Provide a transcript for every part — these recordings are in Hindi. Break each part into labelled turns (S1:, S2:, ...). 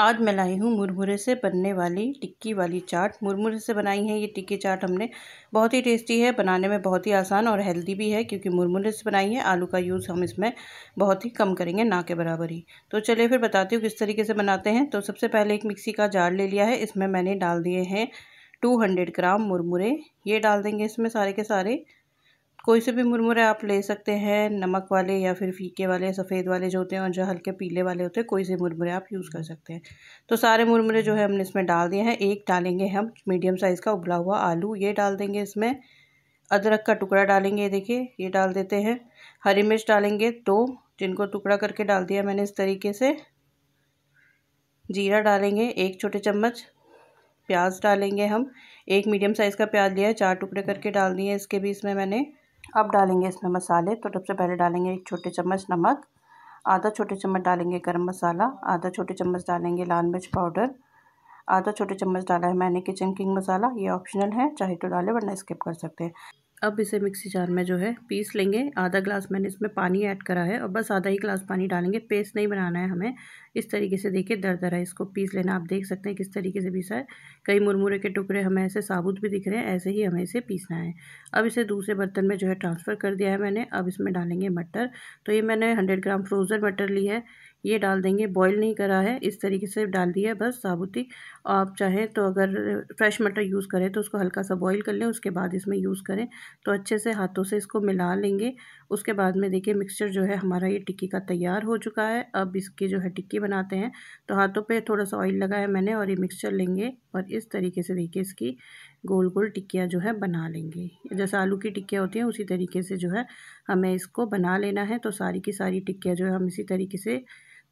S1: आज मैं लाई हूँ मुरमुरे से बनने वाली टिक्की वाली चाट मुरमुरे से बनाई है ये टिक्की चाट हमने बहुत ही टेस्टी है बनाने में बहुत ही आसान और हेल्दी भी है क्योंकि मुरमुरे से बनाई है आलू का यूज़ हम इसमें बहुत ही कम करेंगे ना के बराबर ही तो चलिए फिर बताती हूँ किस तरीके से बनाते हैं तो सबसे पहले एक मिक्सी का जार ले लिया है इसमें मैंने डाल दिए हैं टू हंड्रेड ग्राम मुरमुरे ये डाल देंगे इसमें सारे के सारे कोई से भी मुरमुरे आप ले सकते हैं नमक वाले या फिर फीके वाले सफ़ेद वाले जो होते हैं और जो हल्के पीले वाले होते हैं कोई से मुरमुरे आप यूज़ कर सकते हैं तो सारे मुरमुरे जो है हमने इसमें डाल दिए हैं एक डालेंगे हम मीडियम साइज़ का उबला हुआ आलू ये डाल देंगे इसमें अदरक का टुकड़ा डालेंगे देखिए ये डाल देते हैं हरी मिर्च डालेंगे दो जिनको टुकड़ा करके डाल दिया मैंने इस तरीके से जीरा डालेंगे एक छोटे चम्मच प्याज डालेंगे हम एक मीडियम साइज़ का प्याज लिया है चार टुकड़े करके डाल दिए इसके भी इसमें मैंने अब डालेंगे इसमें मसाले तो सबसे पहले डालेंगे एक छोटे चम्मच नमक आधा छोटे चम्मच डालेंगे गरम मसाला आधा छोटे चम्मच डालेंगे लाल मिर्च पाउडर आधा छोटे चम्मच डाला है मैंने किचन किंग मसाला ये ऑप्शनल है चाहे तो डालें वरना स्किप कर सकते हैं अब इसे मिक्सी जार में जो है पीस लेंगे आधा ग्लास मैंने इसमें पानी ऐड करा है और बस आधा ही ग्लास पानी डालेंगे पेस्ट नहीं बनाना है हमें इस तरीके से देखिए दर दर है इसको पीस लेना आप देख सकते हैं किस तरीके से पीसा है कई मुरमुरे के टुकड़े हमें ऐसे साबुत भी दिख रहे हैं ऐसे ही हमें इसे पीसना है अब इसे दूसरे बर्तन में जो है ट्रांसफ़र कर दिया है मैंने अब इसमें डालेंगे मटर तो ये मैंने हंड्रेड ग्राम फ्रोज़न मटर ली है ये डाल देंगे बॉईल नहीं करा है इस तरीके से डाल दिया बस साबुती आप चाहें तो अगर फ्रेश मटर यूज़ करें तो उसको हल्का सा बॉईल कर लें उसके बाद इसमें यूज़ करें तो अच्छे से हाथों से इसको मिला लेंगे उसके बाद में देखिए मिक्सचर जो है हमारा ये टिक्की का तैयार हो चुका है अब इसकी जो है टिक्की बनाते हैं तो हाथों पर थोड़ा सा ऑयल लगाया मैंने और ये मिक्सचर लेंगे और इस तरीके से देखिए इसकी गोल गोल टिक्कियाँ जो है बना लेंगे जैसे आलू की टिक्कियाँ होती हैं उसी तरीके से जो है हमें इसको बना लेना है तो सारी की सारी टिक्कियाँ जो है हम इसी तरीके से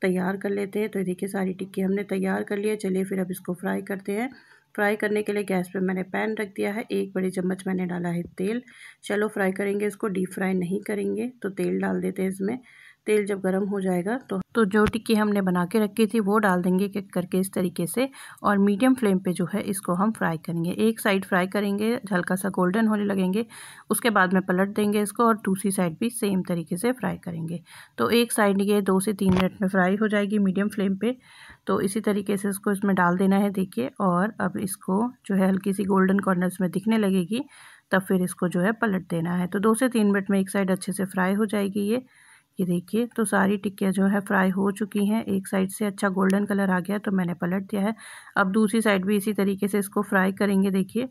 S1: तैयार कर लेते हैं तो देखिए सारी टिक्की हमने तैयार कर लिए चलिए फिर अब इसको फ्राई करते हैं फ्राई करने के लिए गैस पे मैंने पैन रख दिया है एक बड़े चम्मच मैंने डाला है तेल चलो फ्राई करेंगे इसको डीप फ्राई नहीं करेंगे तो तेल डाल देते हैं इसमें तेल जब गर्म हो जाएगा तो तो जो टिक्की हमने बना के रखी थी वो डाल देंगे एक करके इस तरीके से और मीडियम फ्लेम पे जो है इसको हम फ्राई करेंगे एक साइड फ्राई करेंगे हल्का सा गोल्डन होने लगेंगे उसके बाद में पलट देंगे इसको और दूसरी साइड भी सेम तरीके से फ्राई करेंगे तो एक साइड ये दो से तीन मिनट में फ्राई हो जाएगी मीडियम फ्लेम पर तो इसी तरीके से इसको इसमें डाल देना है देखिए और अब इसको जो है हल्की सी गोल्डन कॉर्नर्स में दिखने लगेगी तब फिर इसको जो है पलट देना है तो दो से तीन मिनट में एक साइड अच्छे से फ्राई हो जाएगी ये ये देखिए तो सारी टिक्कियाँ जो है फ्राई हो चुकी हैं एक साइड से अच्छा गोल्डन कलर आ गया तो मैंने पलट दिया है अब दूसरी साइड भी इसी तरीके से इसको फ्राई करेंगे देखिए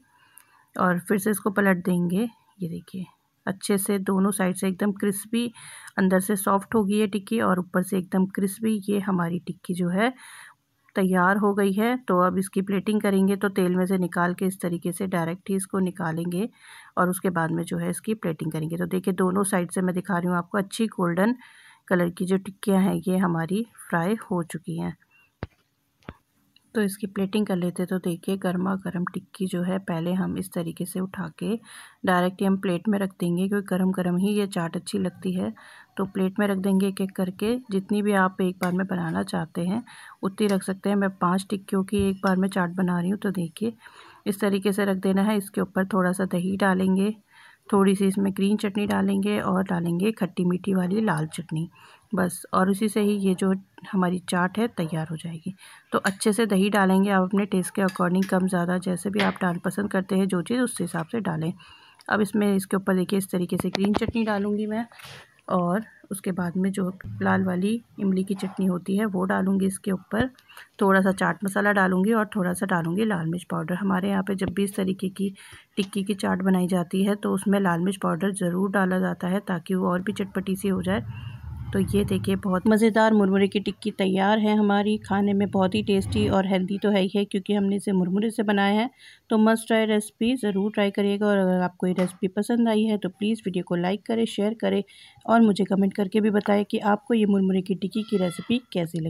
S1: और फिर से इसको पलट देंगे ये देखिए अच्छे से दोनों साइड से एकदम क्रिस्पी अंदर से सॉफ्ट होगी ये टिक्की और ऊपर से एकदम क्रिस्पी ये हमारी टिक्की जो है तैयार हो गई है तो अब इसकी प्लेटिंग करेंगे तो तेल में से निकाल के इस तरीके से डायरेक्ट ही इसको निकालेंगे और उसके बाद में जो है इसकी प्लेटिंग करेंगे तो देखिए दोनों साइड से मैं दिखा रही हूँ आपको अच्छी गोल्डन कलर की जो टिक्कियाँ हैं ये हमारी फ्राई हो चुकी हैं तो इसकी प्लेटिंग कर लेते तो देखिए गर्मा गर्म टिक्की जो है पहले हम इस तरीके से उठा के डायरेक्ट हम प्लेट में रख देंगे क्योंकि गर्म गर्म ही ये चाट अच्छी लगती है तो प्लेट में रख देंगे एक एक करके जितनी भी आप एक बार में बनाना चाहते हैं उतनी रख सकते हैं मैं पाँच टिक्कियों की एक बार में चाट बना रही हूँ तो देखिए इस तरीके से रख देना है इसके ऊपर थोड़ा सा दही डालेंगे थोड़ी सी इसमें ग्रीन चटनी डालेंगे और डालेंगे खट्टी मीठी वाली लाल चटनी बस और उसी से ही ये जो हमारी चाट है तैयार हो जाएगी तो अच्छे से दही डालेंगे आप अपने टेस्ट के अकॉर्डिंग कम ज़्यादा जैसे भी आप डाल पसंद करते हैं जो चीज़ उस हिसाब से डालें अब इसमें इसके ऊपर देखिए इस तरीके से ग्रीन चटनी डालूँगी मैं और उसके बाद में जो लाल वाली इमली की चटनी होती है वो डालूँगी इसके ऊपर थोड़ा सा चाट मसाला डालूँगी और थोड़ा सा डालूंगी लाल मिर्च पाउडर हमारे यहाँ पे जब भी इस तरीके की टिक्की की चाट बनाई जाती है तो उसमें लाल मिर्च पाउडर ज़रूर डाला जाता है ताकि वो और भी चटपटी सी हो जाए तो ये देखिए बहुत मज़ेदार मुरमुरे की टिक्की तैयार है हमारी खाने में बहुत ही टेस्टी और हेल्दी तो है ही है क्योंकि हमने इसे मुरमुरे से बनाया है तो मस्ट ट्राई रेसिपी ज़रूर ट्राई करिएगा और अगर आपको ये रेसिपी पसंद आई है तो प्लीज़ वीडियो को लाइक करें शेयर करें और मुझे कमेंट करके भी बताएं कि आपको ये मुरमुरे की टिक्की की रेसिपी कैसी लगी